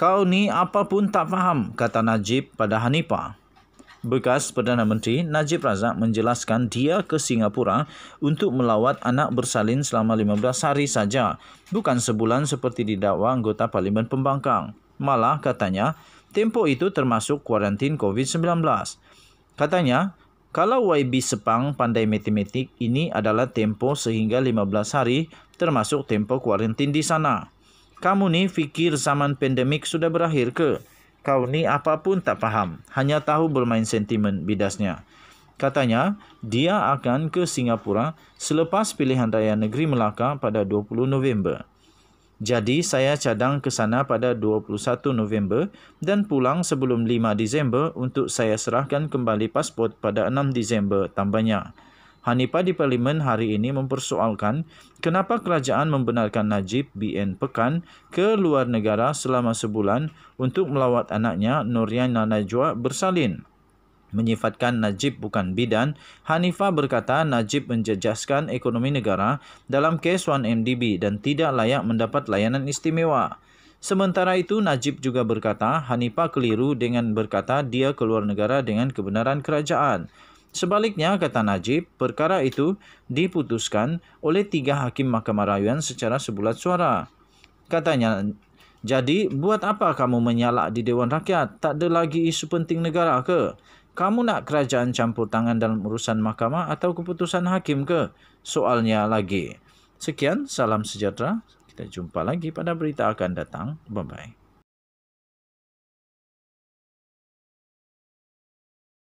Kau ni apa pun tak faham, kata Najib pada Hanipa. Bekas Perdana Menteri, Najib Razak menjelaskan dia ke Singapura untuk melawat anak bersalin selama 15 hari saja, bukan sebulan seperti didakwa anggota Parlimen Pembangkang. Malah, katanya, tempo itu termasuk kuarantin COVID-19. Katanya, kalau YB Sepang pandai matematik, ini adalah tempo sehingga 15 hari termasuk tempo kuarantin di sana. Kamu ni fikir zaman pandemik sudah berakhir ke? Kau ni apapun tak faham. Hanya tahu bermain sentimen bidasnya. Katanya, dia akan ke Singapura selepas pilihan raya negeri Melaka pada 20 November. Jadi, saya cadang ke sana pada 21 November dan pulang sebelum 5 Disember untuk saya serahkan kembali pasport pada 6 Disember tambahnya. Hanifah di parlimen hari ini mempersoalkan kenapa kerajaan membenarkan Najib BN Pekan ke luar negara selama sebulan untuk melawat anaknya Nuriana Najwa bersalin. Menyifatkan Najib bukan bidan, Hanifah berkata Najib menjejaskan ekonomi negara dalam kes 1MDB dan tidak layak mendapat layanan istimewa. Sementara itu, Najib juga berkata Hanifah keliru dengan berkata dia keluar negara dengan kebenaran kerajaan. Sebaliknya, kata Najib, perkara itu diputuskan oleh tiga hakim mahkamah rayuan secara sebulat suara. Katanya, jadi buat apa kamu menyalak di Dewan Rakyat? Tak ada lagi isu penting negara ke? Kamu nak kerajaan campur tangan dalam urusan mahkamah atau keputusan hakim ke? Soalnya lagi. Sekian, salam sejahtera. Kita jumpa lagi pada berita akan datang. Bye-bye.